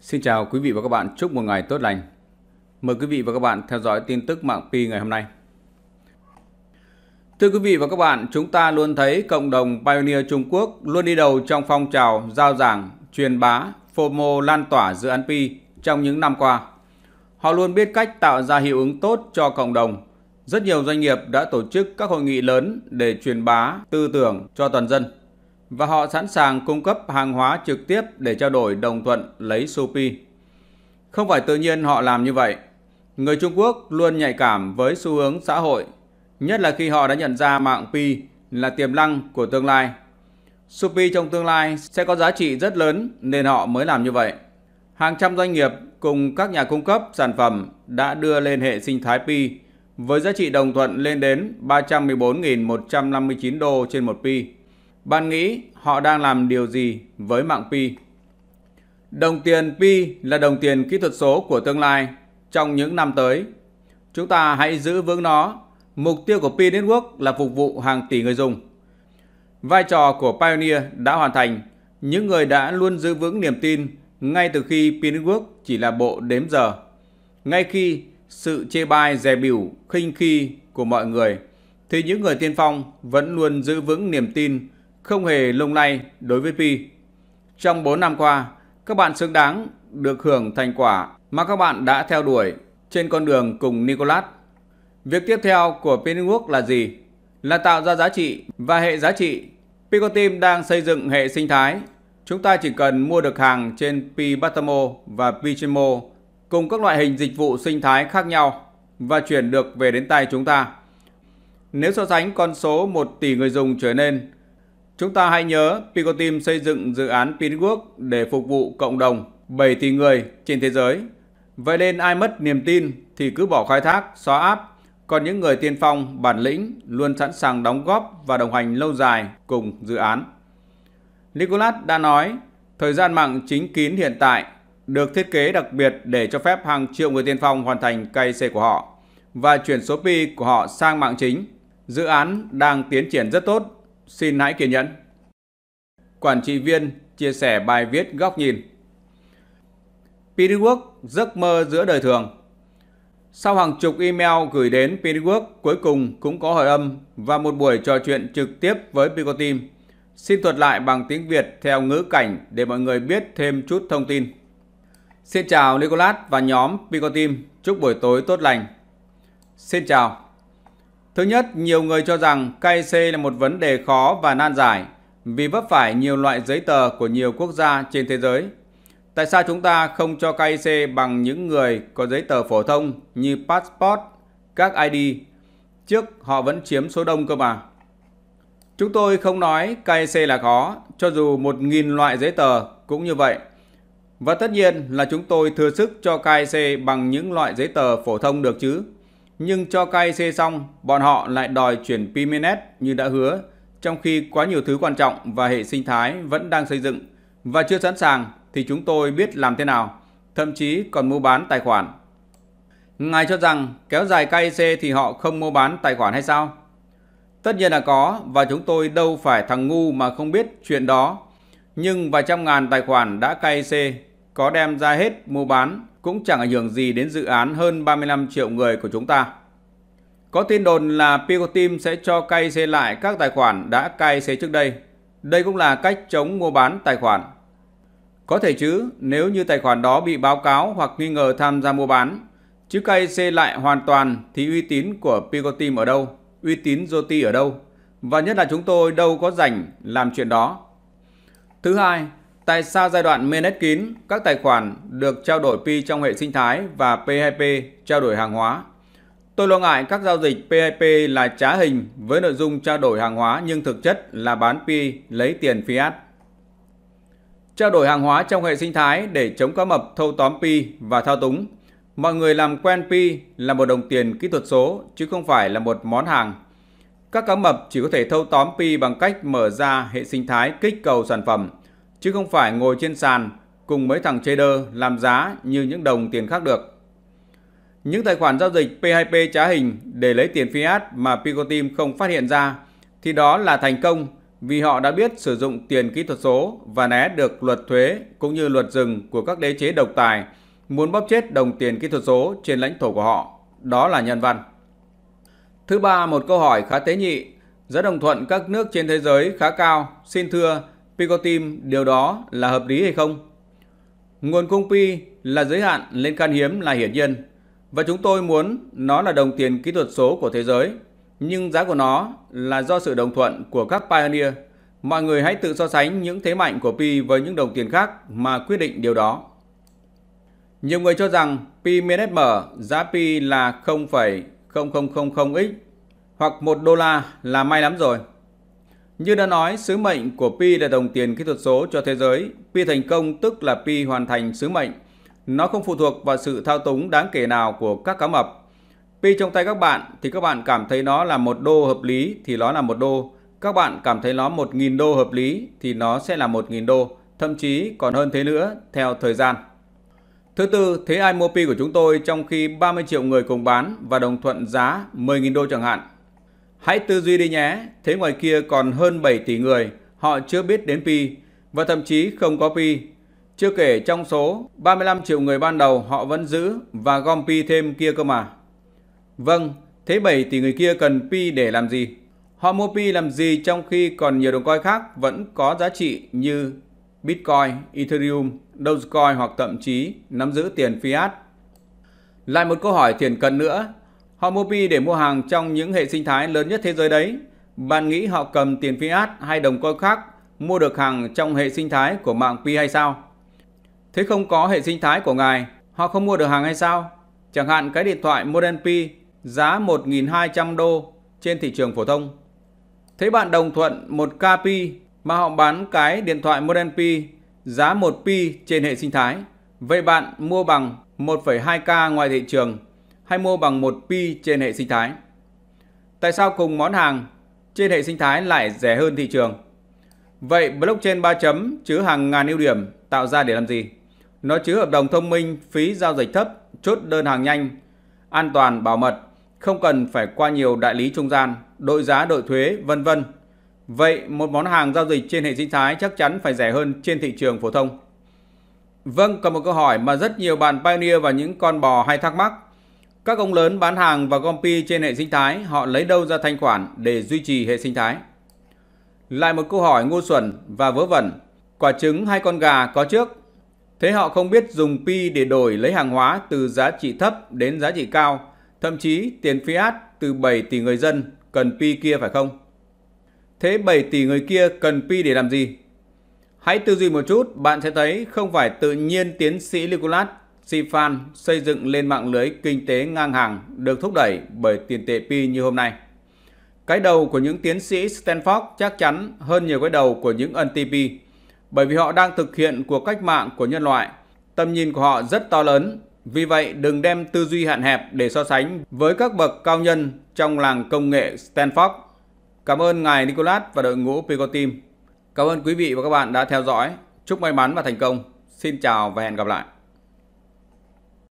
Xin chào quý vị và các bạn, chúc một ngày tốt lành. Mời quý vị và các bạn theo dõi tin tức mạng Pi ngày hôm nay. Thưa quý vị và các bạn, chúng ta luôn thấy cộng đồng Pioneer Trung Quốc luôn đi đầu trong phong trào giao giảng, truyền bá, FOMO lan tỏa dự án Pi trong những năm qua. Họ luôn biết cách tạo ra hiệu ứng tốt cho cộng đồng. Rất nhiều doanh nghiệp đã tổ chức các hội nghị lớn để truyền bá tư tưởng cho toàn dân và họ sẵn sàng cung cấp hàng hóa trực tiếp để trao đổi đồng thuận lấy Sopi. Không phải tự nhiên họ làm như vậy. Người Trung Quốc luôn nhạy cảm với xu hướng xã hội, nhất là khi họ đã nhận ra mạng Pi là tiềm năng của tương lai. Sopi trong tương lai sẽ có giá trị rất lớn nên họ mới làm như vậy. Hàng trăm doanh nghiệp cùng các nhà cung cấp sản phẩm đã đưa lên hệ sinh thái Pi với giá trị đồng thuận lên đến 314.159 đô trên một Pi bạn nghĩ họ đang làm điều gì với mạng Pi? Đồng tiền Pi là đồng tiền kỹ thuật số của tương lai trong những năm tới. Chúng ta hãy giữ vững nó. Mục tiêu của Pi Network là phục vụ hàng tỷ người dùng. Vai trò của Pioneer đã hoàn thành. Những người đã luôn giữ vững niềm tin ngay từ khi Pi Network chỉ là bộ đếm giờ. Ngay khi sự chê bai dè biểu khinh khi của mọi người thì những người tiên phong vẫn luôn giữ vững niềm tin không hề lung lay đối với Pi. Trong 4 năm qua, các bạn xứng đáng được hưởng thành quả mà các bạn đã theo đuổi trên con đường cùng Nicolas. Việc tiếp theo của Pinwork là gì? Là tạo ra giá trị và hệ giá trị. team đang xây dựng hệ sinh thái. Chúng ta chỉ cần mua được hàng trên Pi Pibatamo và Pichemo cùng các loại hình dịch vụ sinh thái khác nhau và chuyển được về đến tay chúng ta. Nếu so sánh con số 1 tỷ người dùng trở nên Chúng ta hãy nhớ Picoteam xây dựng dự án Pinwork để phục vụ cộng đồng 7 tỷ người trên thế giới. Vậy nên ai mất niềm tin thì cứ bỏ khai thác, xóa áp. Còn những người tiên phong, bản lĩnh luôn sẵn sàng đóng góp và đồng hành lâu dài cùng dự án. Nicolas đã nói, thời gian mạng chính kín hiện tại được thiết kế đặc biệt để cho phép hàng triệu người tiên phong hoàn thành cây KIC của họ và chuyển số pi của họ sang mạng chính. Dự án đang tiến triển rất tốt Xin hãy kiên nhẫn. Quản trị viên chia sẻ bài viết góc nhìn. Pidiwork giấc mơ giữa đời thường. Sau hàng chục email gửi đến Pidiwork, cuối cùng cũng có hồi âm và một buổi trò chuyện trực tiếp với Pico Team. Xin thuật lại bằng tiếng Việt theo ngữ cảnh để mọi người biết thêm chút thông tin. Xin chào Nicolas và nhóm Pico Team. Chúc buổi tối tốt lành. Xin chào. Thứ nhất, nhiều người cho rằng KIC là một vấn đề khó và nan giải vì vấp phải nhiều loại giấy tờ của nhiều quốc gia trên thế giới. Tại sao chúng ta không cho KIC bằng những người có giấy tờ phổ thông như passport, các ID? Trước họ vẫn chiếm số đông cơ mà. Chúng tôi không nói KIC là khó, cho dù 1.000 loại giấy tờ cũng như vậy. Và tất nhiên là chúng tôi thừa sức cho KIC bằng những loại giấy tờ phổ thông được chứ nhưng cho KIC xong, bọn họ lại đòi chuyển Piminet như đã hứa, trong khi quá nhiều thứ quan trọng và hệ sinh thái vẫn đang xây dựng và chưa sẵn sàng thì chúng tôi biết làm thế nào, thậm chí còn mua bán tài khoản. Ngài cho rằng kéo dài KIC thì họ không mua bán tài khoản hay sao? Tất nhiên là có và chúng tôi đâu phải thằng ngu mà không biết chuyện đó. Nhưng vài trăm ngàn tài khoản đã KIC có đem ra hết mua bán cũng chẳng ảnh hưởng gì đến dự án hơn 35 triệu người của chúng ta. Có tin đồn là Picotim sẽ cho cay xê lại các tài khoản đã cay xê trước đây. Đây cũng là cách chống mua bán tài khoản. Có thể chứ, nếu như tài khoản đó bị báo cáo hoặc nghi ngờ tham gia mua bán, chứ cay xê lại hoàn toàn thì uy tín của Picotim ở đâu, uy tín Zoti ở đâu, và nhất là chúng tôi đâu có rảnh làm chuyện đó. Thứ hai, Tại sao giai đoạn mainnet kín, các tài khoản được trao đổi pi trong hệ sinh thái và P2P trao đổi hàng hóa? Tôi lo ngại các giao dịch P2P là trá hình với nội dung trao đổi hàng hóa nhưng thực chất là bán pi lấy tiền fiat. Trao đổi hàng hóa trong hệ sinh thái để chống cá mập thâu tóm pi và thao túng. Mọi người làm quen pi là một đồng tiền kỹ thuật số chứ không phải là một món hàng. Các cá mập chỉ có thể thâu tóm pi bằng cách mở ra hệ sinh thái kích cầu sản phẩm – chứ không phải ngồi trên sàn cùng mấy thằng trader làm giá như những đồng tiền khác được. Những tài khoản giao dịch P2P trá hình để lấy tiền fiat mà Picoteam không phát hiện ra thì đó là thành công vì họ đã biết sử dụng tiền kỹ thuật số và né được luật thuế cũng như luật rừng của các đế chế độc tài muốn bóp chết đồng tiền kỹ thuật số trên lãnh thổ của họ. Đó là nhân văn. Thứ ba, một câu hỏi khá tế nhị. Giá đồng thuận các nước trên thế giới khá cao. Xin thưa, pi có tim điều đó là hợp lý hay không? Nguồn cung pi là giới hạn lên khan hiếm là hiển nhiên và chúng tôi muốn nó là đồng tiền kỹ thuật số của thế giới nhưng giá của nó là do sự đồng thuận của các pioneer. Mọi người hãy tự so sánh những thế mạnh của pi với những đồng tiền khác mà quyết định điều đó. Nhiều người cho rằng pi MSM giá pi là 0,0000x hoặc 1 đô la là may lắm rồi. Như đã nói, sứ mệnh của Pi là đồng tiền kỹ thuật số cho thế giới. Pi thành công tức là Pi hoàn thành sứ mệnh. Nó không phụ thuộc vào sự thao túng đáng kể nào của các cá mập. Pi trong tay các bạn thì các bạn cảm thấy nó là một đô hợp lý thì nó là một đô. Các bạn cảm thấy nó 1.000 đô hợp lý thì nó sẽ là 1.000 đô, thậm chí còn hơn thế nữa theo thời gian. Thứ tư, thế ai mua Pi của chúng tôi trong khi 30 triệu người cùng bán và đồng thuận giá 10.000 đô chẳng hạn Hãy tư duy đi nhé, thế ngoài kia còn hơn 7 tỷ người, họ chưa biết đến Pi và thậm chí không có Pi. Chưa kể trong số 35 triệu người ban đầu họ vẫn giữ và gom Pi thêm kia cơ mà. Vâng, thế 7 tỷ người kia cần Pi để làm gì? Họ mua Pi làm gì trong khi còn nhiều đồng coin khác vẫn có giá trị như Bitcoin, Ethereum, Dogecoin hoặc thậm chí nắm giữ tiền fiat? Lại một câu hỏi thiền cận nữa Họ mua pi để mua hàng trong những hệ sinh thái lớn nhất thế giới đấy. Bạn nghĩ họ cầm tiền fiat hay đồng coi khác mua được hàng trong hệ sinh thái của mạng pi hay sao? Thế không có hệ sinh thái của ngài, họ không mua được hàng hay sao? Chẳng hạn cái điện thoại modern Pi giá 1.200 đô trên thị trường phổ thông. Thế bạn đồng thuận một KP mà họ bán cái điện thoại modern Pi giá 1 Pi trên hệ sinh thái. Vậy bạn mua bằng 1,2K ngoài thị trường hay mua bằng một pi trên hệ sinh thái. Tại sao cùng món hàng trên hệ sinh thái lại rẻ hơn thị trường? Vậy blockchain 3 chấm chứa hàng ngàn ưu điểm tạo ra để làm gì? Nó chứa hợp đồng thông minh, phí giao dịch thấp, chốt đơn hàng nhanh, an toàn, bảo mật, không cần phải qua nhiều đại lý trung gian, đội giá, đội thuế, vân vân. Vậy một món hàng giao dịch trên hệ sinh thái chắc chắn phải rẻ hơn trên thị trường phổ thông. Vâng, có một câu hỏi mà rất nhiều bạn pioneer và những con bò hay thắc mắc các ông lớn bán hàng và gom pi trên hệ sinh thái, họ lấy đâu ra thanh khoản để duy trì hệ sinh thái? Lại một câu hỏi ngu xuẩn và vớ vẩn. Quả trứng hay con gà có trước? Thế họ không biết dùng pi để đổi lấy hàng hóa từ giá trị thấp đến giá trị cao, thậm chí tiền fiat từ 7 tỷ người dân cần pi kia phải không? Thế 7 tỷ người kia cần pi để làm gì? Hãy tư duy một chút, bạn sẽ thấy không phải tự nhiên tiến sĩ Nicolas Sifan xây dựng lên mạng lưới kinh tế ngang hàng được thúc đẩy bởi tiền tệ pi như hôm nay. Cái đầu của những tiến sĩ Stanford chắc chắn hơn nhiều cái đầu của những NTP bởi vì họ đang thực hiện cuộc cách mạng của nhân loại. Tầm nhìn của họ rất to lớn, vì vậy đừng đem tư duy hạn hẹp để so sánh với các bậc cao nhân trong làng công nghệ Stanford. Cảm ơn ngài Nicholas và đội ngũ Pico Team. Cảm ơn quý vị và các bạn đã theo dõi. Chúc may mắn và thành công. Xin chào và hẹn gặp lại.